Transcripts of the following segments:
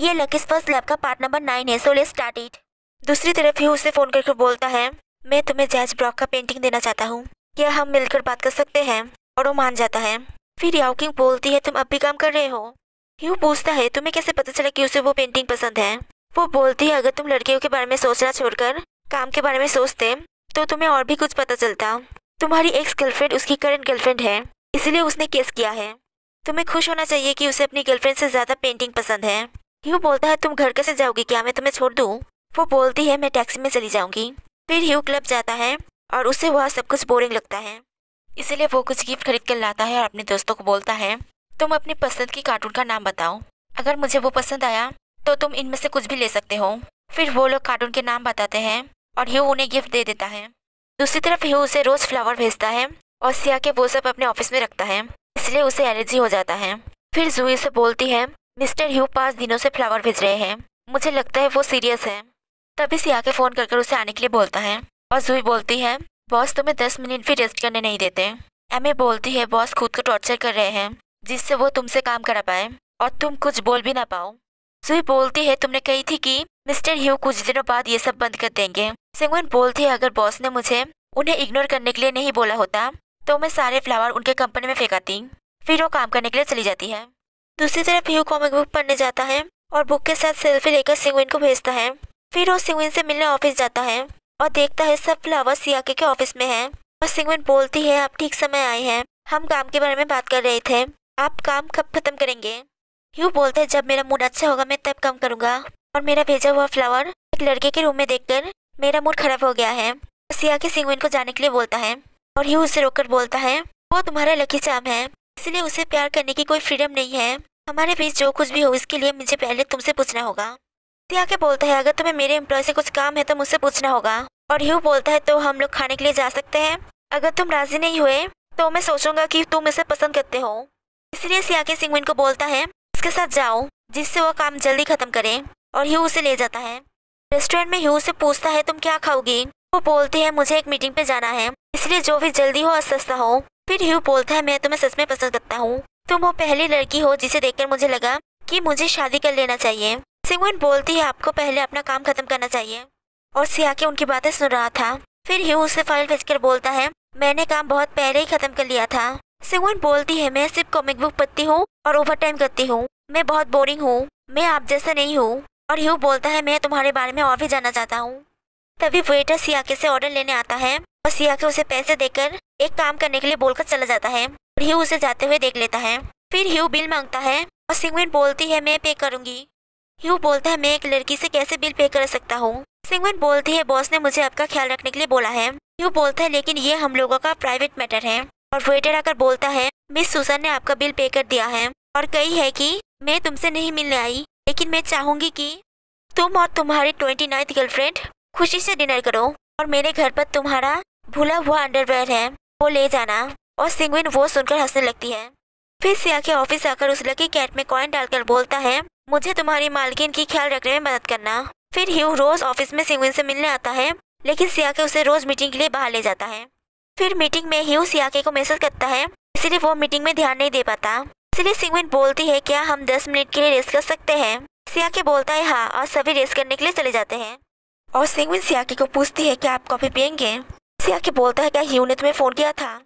ये lucky first lab का part number nine है सो ले स्टार्ट इट दूसरी तरफ ही उसे फ़ोन करके बोलता है मैं तुम्हें जैज ब्रॉक का पेंटिंग देना चाहता हूँ क्या हम मिलकर बात कर सकते हैं और वो मान जाता है फिर याउकिंग बोलती है तुम अब भी काम कर रहे हो यूँ पूछता है तुम्हें कैसे पता चला कि उसे वो पेंटिंग पसंद है वो बोलती है अगर तुम लड़कियों के बारे में सोचना छोड़कर काम के बारे में सोचते तो तुम्हें और भी कुछ पता चलता तुम्हारी एक्स गर्लफ्रेंड उसकी करंट गर्लफ्रेंड है इसलिए उसने केस किया है तुम्हें खुश होना चाहिए कि उसे अपनी गर्लफ्रेंड से ज़्यादा पेंटिंग पसंद है ह्यू बोलता है तुम घर कैसे जाओगी क्या मैं तुम्हें छोड़ दूँ वो बोलती है मैं टैक्सी में चली जाऊंगी फिर ह्यू क्लब जाता है और उसे वह सब कुछ बोरिंग लगता है इसलिए वो कुछ गिफ्ट खरीद कर लाता है और अपने दोस्तों को बोलता है तुम अपनी पसंद की कार्टून का नाम बताओ अगर मुझे वो पसंद आया तो तुम इनमें से कुछ भी ले सकते हो फिर वो लोग कार्टून के नाम बताते हैं और ह्यू उन्हें गिफ्ट दे देता है दूसरी तरफ ह्यू उसे रोज़ फ्लावर भेजता है और सिया के वो सब अपने ऑफिस में रखता है इसलिए उसे एलर्जी हो जाता है फिर जूही उसे बोलती है मिस्टर ह्यू पाँच दिनों से फ्लावर भेज रहे हैं मुझे लगता है वो सीरियस है तभी सिया के फ़ोन कर कर उसे आने के लिए बोलता है और जूही बोलती है बॉस तुम्हें दस मिनट भी रेस्ट करने नहीं देते एमए बोलती है बॉस खुद को टॉर्चर कर रहे हैं जिससे वो तुमसे काम करा पाए और तुम कुछ बोल भी ना पाओ सुई बोलती है तुमने कही थी कि मिस्टर ह्यू कुछ दिनों बाद ये सब बंद कर देंगे सिंगवन बोलती है अगर बॉस ने मुझे उन्हें इग्नोर करने के लिए नहीं बोला होता तो मैं सारे फ्लावर उनके कंपनी में फेंकाती फिर वो काम करने के लिए चली जाती है दूसरी तरफ ह्यू कॉमिक बुक पढ़ने जाता है और बुक के साथ सेल्फी लेकर सिंगविन को भेजता है फिर वो सिंगविन से मिलने ऑफिस जाता है और देखता है सब फ्लावर सियाके के ऑफिस में है और सिंगविन बोलती है आप ठीक समय आए हैं हम काम के बारे में बात कर रहे थे आप काम कब खत्म करेंगे ह्यू बोलता है जब मेरा मूड अच्छा होगा मैं तब काम करूंगा और मेरा भेजा हुआ फ्लावर एक लड़के के रूम में देखकर मेरा मूड खराब हो गया है सियाके सिंगविन को जाने के लिए बोलता है और ह्यू उसे रोककर बोलता है वो तुम्हारा लकी चाम है इसलिए उसे प्यार करने की कोई फ्रीडम नहीं है हमारे बीच जो कुछ भी हो इसके लिए मुझे पहले तुमसे पूछना होगा त्या के बोलता है अगर तुम्हें मेरे एम्प्लॉय से कुछ काम है तो मुझसे पूछना होगा और यू बोलता है तो हम लोग खाने के लिए जा सकते हैं अगर तुम राजी नहीं हुए तो मैं सोचूंगा कि तुम इसे पसंद करते हो इसलिए सिया के सिंगविन को बोलता है इसके साथ जाओ जिससे वह काम जल्दी खत्म करे और ह्यू उसे ले जाता है रेस्टोरेंट में ह्यू से पूछता है तुम क्या खाओगी वो बोलती है मुझे एक मीटिंग पे जाना है इसलिए जो भी जल्दी हो और सस्ता हो फिर ह्यू बोलता है मैं तुम्हें सच में पसंद करता हूँ तुम वो पहली लड़की हो जिसे देखकर मुझे लगा कि मुझे शादी कर लेना चाहिए सिंगवन बोलती है आपको पहले अपना काम खत्म करना चाहिए और सिया के उनकी बातें सुन रहा था फिर ही उसे फाइल भेजकर बोलता है मैंने काम बहुत पहले ही खत्म कर लिया था सिंगवन बोलती है मैं सिर्फ कॉमिक बुक पढ़ती हूँ और ओवर टाइम करती हूँ मैं बहुत बोरिंग हूँ मैं आप जैसा नहीं हूँ और ह्यू बोलता है मैं तुम्हारे बारे में और भी जानना चाहता हूँ तभी वेटर सियाके से ऑर्डर लेने आता है और सियाके उसे पैसे देकर एक काम करने के लिए बोलकर चला जाता है और ह्यू उसे जाते हुए देख लेता है फिर ह्यू बिल मांगता है और सिंगविन बोलती है मैं पे करूंगी ह्यू बोलता है मैं एक लड़की से कैसे बिल पे कर सकता हूँ सिंगविन बोलती है बॉस ने मुझे आपका ख्याल रखने के लिए बोला है ह्यू बोलता है लेकिन ये हम लोगों का प्राइवेट मैटर है और वेटर आकर बोलता है मिस सुसन ने आपका बिल पे कर दिया है और कही है की मैं तुमसे नहीं मिलने आई लेकिन मैं चाहूंगी की तुम और तुम्हारी ट्वेंटी नाइन्थ गर्लफ्रेंड खुशी से डिनर करो और मेरे घर पर तुम्हारा भुला हुआ अंडरवेयर है वो ले जाना और सिंगविन वो सुनकर हंसने लगती है फिर सिया के ऑफिस आकर उस लकी कैट में कॉइन डालकर बोलता है मुझे तुम्हारी मालकिन की ख्याल रखने में मदद करना फिर ह्यू रोज ऑफिस में सिंगविन से मिलने आता है लेकिन सिया के उसे रोज मीटिंग के लिए बाहर ले जाता है फिर मीटिंग में ह्यू सियाके को मैसेज करता है इसलिए वो मीटिंग में ध्यान नहीं दे पाता इसलिए सिंगविन बोलती है क्या हम दस मिनट के लिए रेस कर सकते हैं सियाके बोलता है हाँ और सभी रेस करने के लिए चले जाते हैं और सिंगविन सियाके को पूछती है क्या आप कॉफी पियेंगे सियाके बोलता है क्या ह्यू ने तुम्हें फोन किया था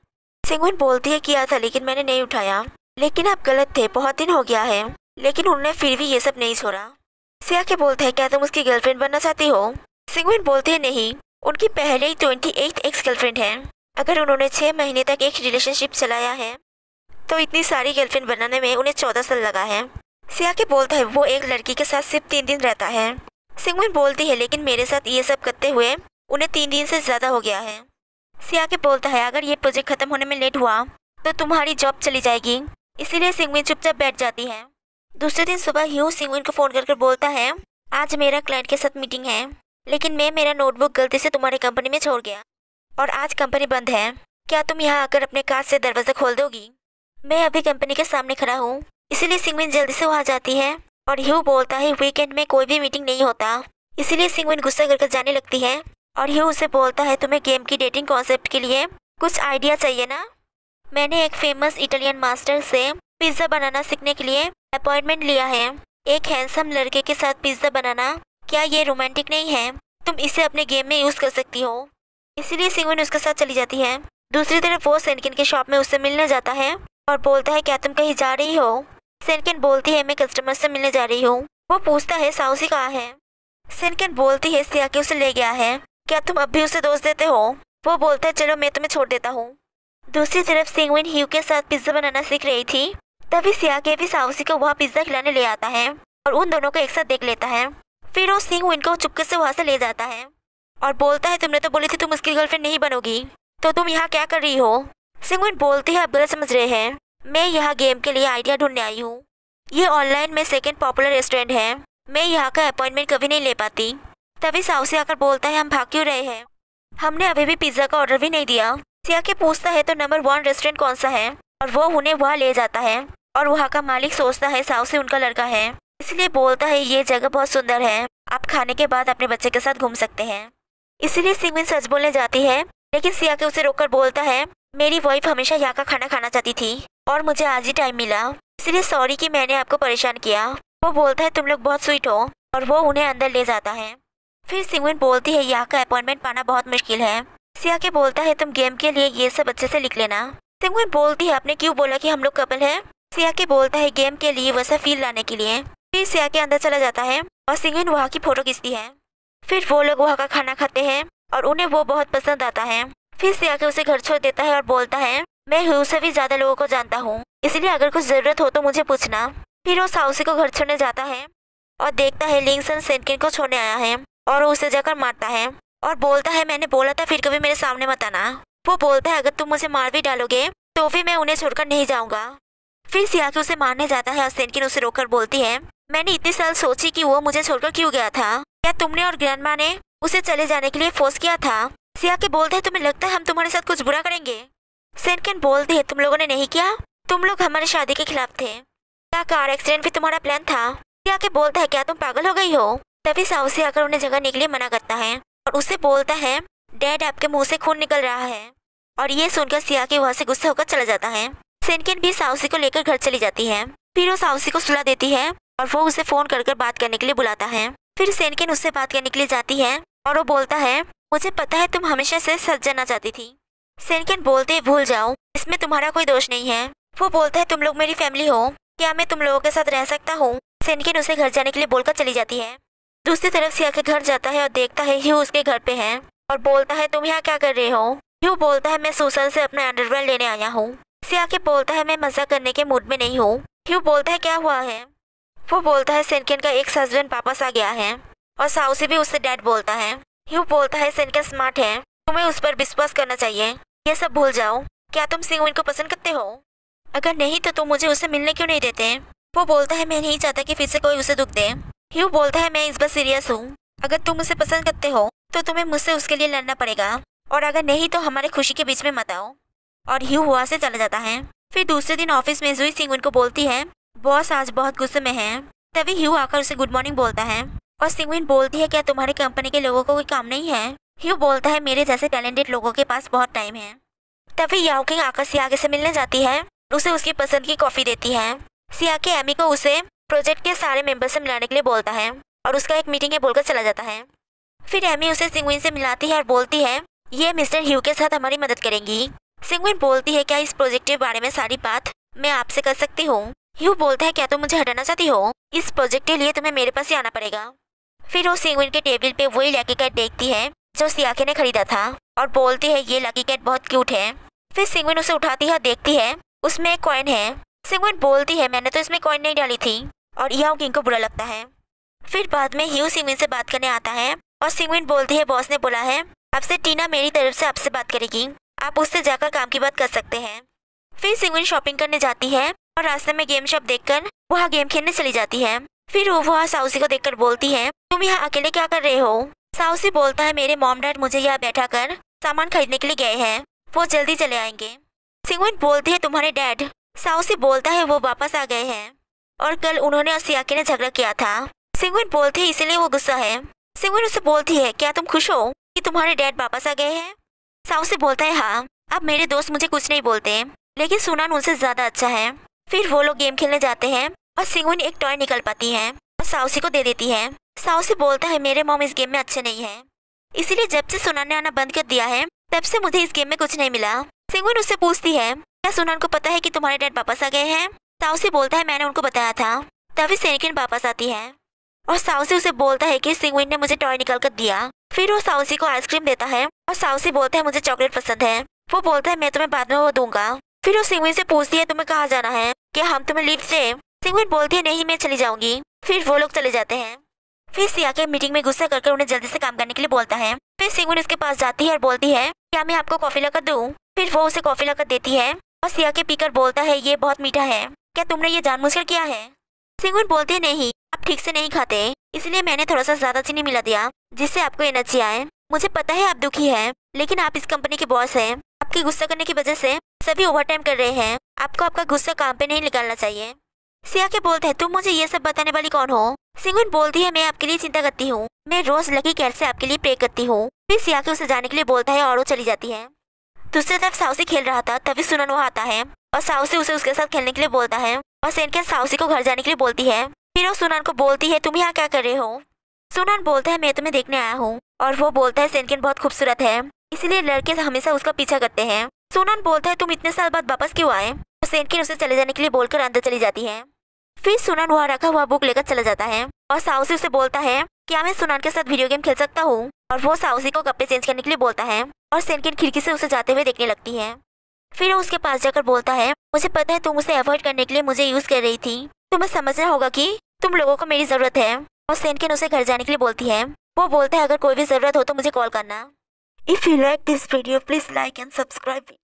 सिंगविन बोलती है किया था लेकिन मैंने नहीं उठाया लेकिन आप गलत थे बहुत दिन हो गया है लेकिन उन्होंने फिर भी ये सब नहीं छोड़ा सिया के बोलते हैं क्या तुम उसकी गर्लफ्रेंड बनना चाहती हो सिंगविन बोलते हैं नहीं उनकी पहले ही ट्वेंटी एट एक्स गर्लफ्रेंड है अगर उन्होंने छः महीने तक एक रिलेशनशिप चलाया है तो इतनी सारी गर्लफ्रेंड बनाने में उन्हें चौदह साल लगा है सिया के बोलता है वो एक लड़की के साथ सिर्फ तीन दिन रहता है सिंगविन बोलती है लेकिन मेरे साथ ये सब करते हुए उन्हें तीन दिन से ज़्यादा हो गया है से आके बोलता है अगर ये प्रोजेक्ट खत्म होने में लेट हुआ तो तुम्हारी जॉब चली जाएगी इसीलिए सिंगविन चुपचाप बैठ जाती है दूसरे दिन सुबह ह्यू सिंगविन को फ़ोन कर बोलता है आज मेरा क्लाइंट के साथ मीटिंग है लेकिन मैं मेरा नोटबुक गलती से तुम्हारी कंपनी में छोड़ गया और आज कंपनी बंद है क्या तुम यहाँ आकर अपने कार से दरवाज़ा खोल दोगी मैं अभी कंपनी के सामने खड़ा हूँ इसीलिए सिंगविन जल्दी से वहाँ जाती है और ह्यू बोलता है वीकेंड में कोई भी मीटिंग नहीं होता इसीलिए सिंगविन गुस्सा करके जाने लगती है और ह्यू उसे बोलता है तुम्हें गेम की डेटिंग कॉन्सेप्ट के लिए कुछ आइडिया चाहिए ना मैंने एक फेमस इटालियन मास्टर से पिज़्ज़ा बनाना सीखने के लिए अपॉइंटमेंट लिया है एक हैंडसम लड़के के साथ पिज़्ज़ा बनाना क्या ये रोमांटिक नहीं है तुम इसे अपने गेम में यूज़ कर सकती हो इसीलिए सिंगविन उसके साथ चली जाती है दूसरी तरफ वो सेनकिन के शॉप में उससे मिलने जाता है और बोलता है क्या तुम कहीं जा रही हो सेनकिन बोलती है मैं कस्टमर से मिलने जा रही हूँ वो पूछता है साउसी कहाँ है सेनकिन बोलती है सिया के उसे ले गया है क्या तुम अब भी उसे दोष देते हो वो बोलता है चलो मैं तुम्हें छोड़ देता हूँ दूसरी तरफ सिंगविन ह्यू के साथ पिज्ज़ा बनाना सीख रही थी तभी सिया के भी साउसी को वहाँ पिज्ज़ा खिलाने ले आता है और उन दोनों को एक साथ देख लेता है फिर वो सिंगविन को चुपके से वहाँ से ले जाता है और बोलता है तुमने तो बोली थी तुम उसकी गर्लफ्रेंड नहीं बनोगी तो तुम यहाँ क्या कर रही हो सिंगविन बोलते है अब समझ रहे हैं मैं यहाँ गेम के लिए आइडिया ढूंढने आई हूँ ये ऑनलाइन में सेकेंड पॉपुलर रेस्टोरेंट है मैं यहाँ का अपॉइंटमेंट कभी नहीं ले पाती तभी साहु से आकर बोलता है हम भाग क्यों रहे हैं हमने अभी भी पिज्ज़ा का ऑर्डर भी नहीं दिया सिया के पूछता है तो नंबर वन रेस्टोरेंट कौन सा है और वो उन्हें वहाँ ले जाता है और वहाँ का मालिक सोचता है साहु से उनका लड़का है इसलिए बोलता है ये जगह बहुत सुंदर है आप खाने के बाद अपने बच्चे के साथ घूम सकते हैं इसीलिए सिमिन सच बोलने जाती है लेकिन सिया के उसे रोककर बोलता है मेरी वाइफ हमेशा यहाँ का खाना खाना चाहती थी और मुझे आज ही टाइम मिला इसलिए सॉरी कि मैंने आपको परेशान किया वो बोलता है तुम लोग बहुत स्वीट हो और वो उन्हें अंदर ले जाता है फिर सिंगविन बोलती है यहाँ का अपॉइंटमेंट पाना बहुत मुश्किल है सिया के बोलता है तुम गेम के लिए ये सब अच्छे से लिख लेना सिंगविन बोलती है आपने क्यों बोला कि हम लोग कपल हैं सिया के बोलता है गेम के लिए वैसा फील लाने के लिए फिर सिया के अंदर चला जाता है और सिंगविन वहाँ की फोटो खींचती है फिर वो लोग वहाँ का खाना खाते हैं और उन्हें वो बहुत पसंद आता है फिर सिया के उसे घर छोड़ देता है और बोलता है मैं ह्यू से भी ज्यादा लोगों को जानता हूँ इसलिए अगर कुछ जरूरत हो तो मुझे पूछना फिर वो साउसी को घर छोड़ने जाता है और देखता है लिंगसन सेंटकिन को छोड़ने आया है और उसे जाकर मारता है और बोलता है मैंने बोला था फिर कभी मेरे सामने मत आना वो बोलता है अगर तुम मुझे मार भी डालोगे तो भी मैं उन्हें छोड़कर नहीं जाऊंगा फिर सियाकी उसे मारने जाता है और सेनकिन उसे रोककर बोलती है मैंने इतने साल सोची कि वो मुझे छोड़कर क्यों गया था क्या तुमने और ग्रैंड ने उसे चले जाने के लिए फोर्स किया था सियाकी बोलते है तुम्हें लगता है हम तुम्हारे साथ कुछ बुरा करेंगे सेनकिन बोलती है तुम लोगों ने नहीं किया तुम लोग हमारी शादी के खिलाफ थे क्या कार एक्सीडेंट भी तुम्हारा प्लान था के बोलता है क्या तुम पागल हो गई हो तभी साहु से आकर उन्हें जगह निकले मना करता है और उसे बोलता है डैड आपके मुंह से खून निकल रहा है और ये सुनकर सिया के वहाँ से गुस्सा होकर चला जाता है सेनकिन भी साउसी को लेकर घर चली जाती है फिर वो साउसी को सुला देती है और वो उसे फोन कर कर बात करने के लिए बुलाता है फिर सेनकिन उससे बात करने के लिए जाती है और वो बोलता है मुझे पता है तुम हमेशा से सच जाना चाहती थी सेनकिन बोलते भूल जाओ इसमें तुम्हारा कोई दोष नहीं है वो बोलता है तुम लोग मेरी फैमिली हो क्या मैं तुम लोगों के साथ रह सकता हूँ सेनकिन उसे घर जाने के लिए बोलकर चली जाती है दूसरी तरफ से आके घर जाता है और देखता है ह्यू उसके घर पे है और बोलता है तुम यहाँ क्या कर रहे हो ह्यू बोलता है मैं सूसन से अपना अंडरवेयर लेने आया हूँ सिया आके बोलता है मैं मजा करने के मूड में नहीं हूँ ह्यू बोलता है क्या हुआ है वो बोलता है सेनकिन का एक हस्बैंड वापस आ गया है और साहू से भी उससे डैड बोलता है ह्यू बोलता है सेनकिन स्मार्ट है तुम्हें उस पर विश्वास करना चाहिए ये सब भूल जाओ क्या तुम सिंगविन को पसंद करते हो अगर नहीं तो तुम मुझे उसे मिलने क्यों नहीं देते वो बोलता है मैं नहीं चाहता कि फिर से कोई उसे दुख दे ह्यू बोलता है मैं इस बार सीरियस हूँ अगर तुम उसे पसंद करते हो तो तुम्हें मुझसे उसके लिए लड़ना पड़ेगा और अगर नहीं तो हमारे खुशी के बीच में मत आओ और ह्यू वहाँ से चला जाता है फिर दूसरे दिन ऑफिस में जुई सिंह उनको बोलती है बॉस आज बहुत गुस्से में है तभी ह्यू आकर उसे गुड मॉर्निंग बोलता है और सिंगविन बोलती है क्या तुम्हारी कंपनी के लोगों को कोई काम नहीं है ह्यू बोलता है मेरे जैसे टैलेंटेड लोगों के पास बहुत टाइम है तभी याओकिंग आकर सिया से मिलने जाती है उसे उसकी पसंद की कॉफ़ी देती है सियाके एमी e को उसे प्रोजेक्ट के सारे मेंबर से मिलाने के लिए बोलता है और उसका एक मीटिंग में बोलकर चला जाता है फिर एमी उसे सिंगविन से मिलाती है और बोलती है ये मिस्टर ह्यू के साथ हमारी मदद करेंगी सिंगविन बोलती है क्या इस प्रोजेक्ट के बारे में सारी बात मैं आपसे कर सकती हूँ ह्यू बोलता है क्या तुम मुझे हटाना चाहती हो इस प्रोजेक्ट के लिए तुम्हें मेरे पास ही आना पड़ेगा फिर वो सिंगविन के टेबल पे वही लकी कैट देखती है जो सियाके ने खरीदा था और बोलती है ये लकी कैट बहुत क्यूट है फिर सिंगविन उसे उठाती है देखती है उसमें एक कॉइन है सिंगविन बोलती है मैंने तो इसमें कॉइन नहीं डाली थी और याओ किंग को बुरा लगता है फिर बाद में ह्यू सिमिन से बात करने आता है और सिंगविन बोलती है बॉस ने बोला है अब से टीना मेरी तरफ से आपसे बात करेगी आप उससे जाकर काम की बात कर सकते हैं फिर सिंगविन शॉपिंग करने जाती है और रास्ते में गेम शॉप कर वहाँ गेम खेलने चली जाती है फिर वो वहाँ साउसी को कर बोलती है तुम यहाँ अकेले क्या कर रहे हो साउसी बोलता है मेरे मॉम डैड मुझे यहाँ बैठा कर सामान खरीदने के लिए गए हैं वो जल्दी चले आएंगे सिंगविन बोलती है तुम्हारे डैड साउसी बोलता है वो वापस आ गए हैं और कल उन्होंने और सियाकी ने झगड़ा किया था सिंगविन बोलते है इसीलिए वो गुस्सा है सिंगविन उसे बोलती है क्या तुम खुश हो कि तुम्हारे डैड वापस आ गए हैं साहू से बोलता है हाँ अब मेरे दोस्त मुझे कुछ नहीं बोलते लेकिन सुनान उनसे ज़्यादा अच्छा है फिर वो लोग गेम खेलने जाते हैं और सिंगविन एक टॉय निकल पाती है और साउसी को दे देती है साउसी बोलता है मेरे मॉम इस गेम में अच्छे नहीं है इसीलिए जब से सुनान ने आना बंद कर दिया है तब से मुझे इस गेम में कुछ नहीं मिला सिंगविन उससे पूछती है क्या सुनान को पता है कि तुम्हारे डैड वापस आ गए हैं साउ से बोलता है मैंने उनको बताया था तभी सेनिकिन वापस आती है और साउसी उसे बोलता है कि सिंगविन ने मुझे टॉय निकाल कर दिया फिर वो साउसी को आइसक्रीम देता है और साउसी बोलता है मुझे चॉकलेट पसंद है वो बोलता है मैं तुम्हें बाद में वो दूंगा फिर वो सिंगविन से पूछती है तुम्हें कहाँ जाना है क्या हम तुम्हें लिफ्ट से सिंगविन बोलती है नहीं मैं चली जाऊंगी फिर वो लोग चले जाते हैं फिर सिया के मीटिंग में गुस्सा करके उन्हें जल्दी से काम करने के लिए बोलता है फिर सिंगविन उसके पास जाती है और बोलती है क्या मैं आपको कॉफी लाकर दूँ फिर वो उसे कॉफी लाकर देती है और सिया के पीकर बोलता है ये बहुत मीठा है क्या तुमने ये जानबूझकर किया है सिंगुन बोलते नहीं आप ठीक से नहीं खाते इसलिए मैंने थोड़ा सा ज्यादा चीनी मिला दिया जिससे आपको एनर्जी आए मुझे पता है आप दुखी हैं लेकिन आप इस कंपनी के बॉस हैं आपके गुस्सा करने की वजह से सभी ओवरटाइम कर रहे हैं आपको आपका गुस्सा काम पे नहीं निकालना चाहिए सिया के बोलते हैं तुम मुझे ये सब बताने वाली कौन हो सिंगुन बोलती है मैं आपके लिए चिंता करती हूँ मैं रोज लकी कैर से आपके लिए प्रे करती हूँ फिर सिया के उसे जाने के लिए बोलता है और वो चली जाती है दूसरी तरफ साउसी खेल रहा था तभी सुनन वहाँ आता है और साउसी उसे उसके साथ खेलने के लिए बोलता है और सेनकन साउसी को घर जाने के लिए बोलती है फिर वो सुनन को बोलती है तुम यहाँ क्या कर रहे हो सुनन बोलता है मैं तुम्हें देखने आया हूँ और वो बोलता है सेनकन बहुत खूबसूरत है इसीलिए लड़के हमेशा उसका पीछा करते हैं सुनन बोलता है तुम इतने साल बाद वापस क्यों आए और सेनकिन उसे चले जाने के लिए बोलकर अंदर चली जाती है फिर सुनन वहाँ रखा हुआ बुक लेकर चला जाता है और साउसी उसे बोलता है क्या मैं सुनन के साथ वीडियो गेम खेल सकता हूँ और वो साउसी को कपड़े चेंज करने के लिए बोलता है और सेनकिन खिड़की से उसे जाते हुए देखने लगती है फिर वो उसके पास जाकर बोलता है मुझे पता है तुम उसे अवॉइड करने के लिए मुझे यूज़ कर रही थी तुम्हें समझना होगा कि तुम लोगों को मेरी ज़रूरत है और सेनकिन उसे घर जाने के लिए बोलती है वो बोलता है अगर कोई भी ज़रूरत हो तो मुझे कॉल करना if you like this video please like and subscribe